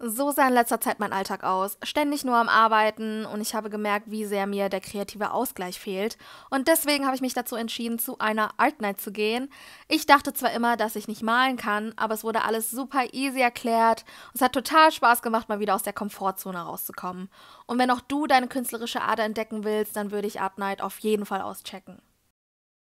So sah in letzter Zeit mein Alltag aus. Ständig nur am Arbeiten und ich habe gemerkt, wie sehr mir der kreative Ausgleich fehlt. Und deswegen habe ich mich dazu entschieden, zu einer Art Night zu gehen. Ich dachte zwar immer, dass ich nicht malen kann, aber es wurde alles super easy erklärt. Es hat total Spaß gemacht, mal wieder aus der Komfortzone rauszukommen. Und wenn auch du deine künstlerische Ader entdecken willst, dann würde ich Art Night auf jeden Fall auschecken.